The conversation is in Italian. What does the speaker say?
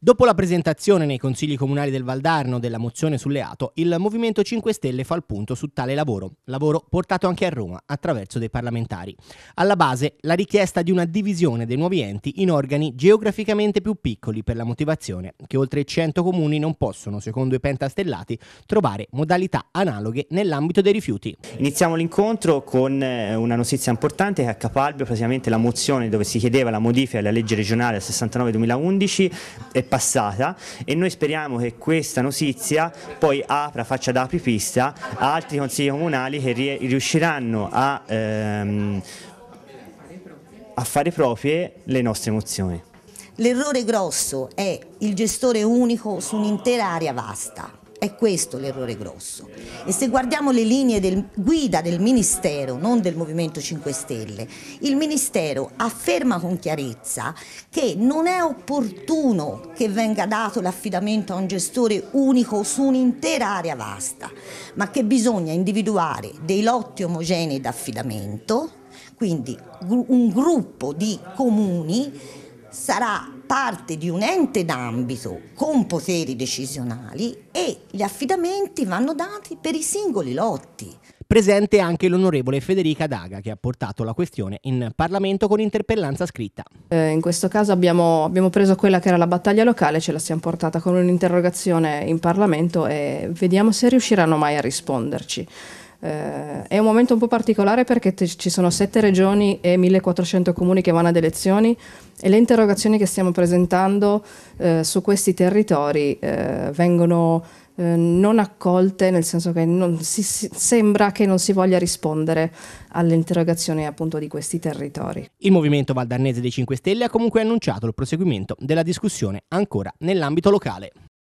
Dopo la presentazione nei consigli comunali del Valdarno della mozione sul Leato, il Movimento 5 Stelle fa il punto su tale lavoro, lavoro portato anche a Roma attraverso dei parlamentari. Alla base la richiesta di una divisione dei nuovi enti in organi geograficamente più piccoli per la motivazione che oltre 100 comuni non possono, secondo i pentastellati, trovare modalità analoghe nell'ambito dei rifiuti. Iniziamo l'incontro con eh, una notizia importante che a Capalbio praticamente la mozione dove si chiedeva la modifica della legge regionale 69-2011 passata e noi speriamo che questa notizia poi apra, faccia da apripista a altri consigli comunali che riusciranno a, ehm, a fare proprie le nostre emozioni. L'errore grosso è il gestore unico su un'intera area vasta. È questo l'errore grosso. E se guardiamo le linee del, guida del Ministero, non del Movimento 5 Stelle, il Ministero afferma con chiarezza che non è opportuno che venga dato l'affidamento a un gestore unico su un'intera area vasta, ma che bisogna individuare dei lotti omogenei d'affidamento, quindi un gruppo di comuni sarà parte di un ente d'ambito con poteri decisionali e gli affidamenti vanno dati per i singoli lotti. Presente anche l'onorevole Federica Daga che ha portato la questione in Parlamento con interpellanza scritta. Eh, in questo caso abbiamo, abbiamo, preso quella che era la battaglia locale, ce la siamo portata con un'interrogazione in Parlamento e vediamo se riusciranno mai a risponderci. Eh, è un momento un po' particolare perché t- ci sono sette regioni e 1400 comuni che vanno ad elezioni e le interrogazioni che stiamo presentando eh, su questi territori eh, vengono eh, non accolte, nel senso che si, si, sembra che non si voglia rispondere alle interrogazioni appunto di questi territori. Il Movimento Valdarnese dei 5 Stelle ha comunque annunciato il proseguimento della discussione ancora nell'ambito locale.